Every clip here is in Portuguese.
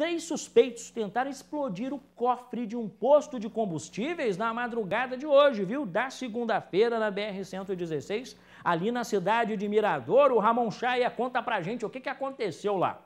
três suspeitos tentaram explodir o cofre de um posto de combustíveis na madrugada de hoje, viu? Da segunda-feira na BR-116, ali na cidade de Mirador. O Ramon Chaia conta pra gente o que, que aconteceu lá.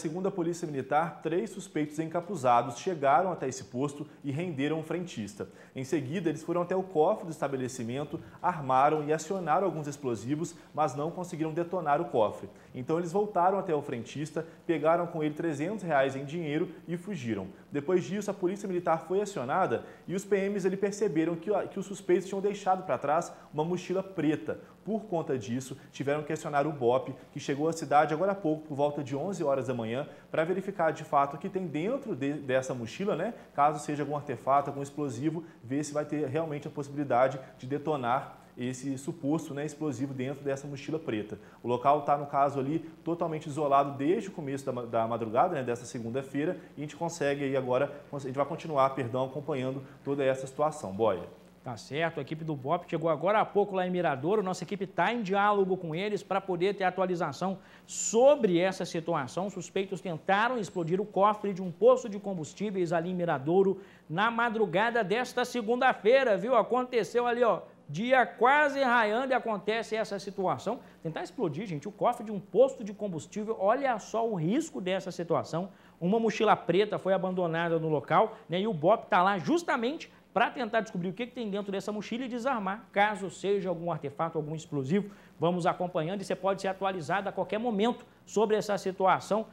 Segundo a Polícia Militar, três suspeitos encapuzados chegaram até esse posto e renderam o frentista. Em seguida, eles foram até o cofre do estabelecimento, armaram e acionaram alguns explosivos, mas não conseguiram detonar o cofre. Então, eles voltaram até o frentista, pegaram com ele 300 reais em dinheiro e fugiram. Depois disso, a Polícia Militar foi acionada e os PMs ele perceberam que, que os suspeitos tinham deixado para trás uma mochila preta. Por conta disso, tiveram que acionar o BOP, que chegou à cidade agora há pouco, por volta de 11 horas da manhã para verificar de fato o que tem dentro de, dessa mochila, né? Caso seja algum artefato, algum explosivo, ver se vai ter realmente a possibilidade de detonar esse suposto né, explosivo dentro dessa mochila preta. O local está, no caso ali, totalmente isolado desde o começo da, da madrugada, né, dessa segunda-feira, e a gente consegue aí agora, a gente vai continuar, perdão, acompanhando toda essa situação. Boia. Tá certo, a equipe do BOP chegou agora há pouco lá em Miradouro, nossa equipe está em diálogo com eles para poder ter atualização sobre essa situação. Suspeitos tentaram explodir o cofre de um posto de combustíveis ali em Miradouro na madrugada desta segunda-feira, viu? Aconteceu ali, ó, dia quase raiando e acontece essa situação. Tentar explodir, gente, o cofre de um posto de combustível, olha só o risco dessa situação. Uma mochila preta foi abandonada no local né, e o BOP está lá justamente para tentar descobrir o que, que, tem dentro dessa mochila e desarmar, caso seja algum artefato, algum explosivo. Vamos acompanhando e você pode ser atualizado a qualquer momento sobre essa situação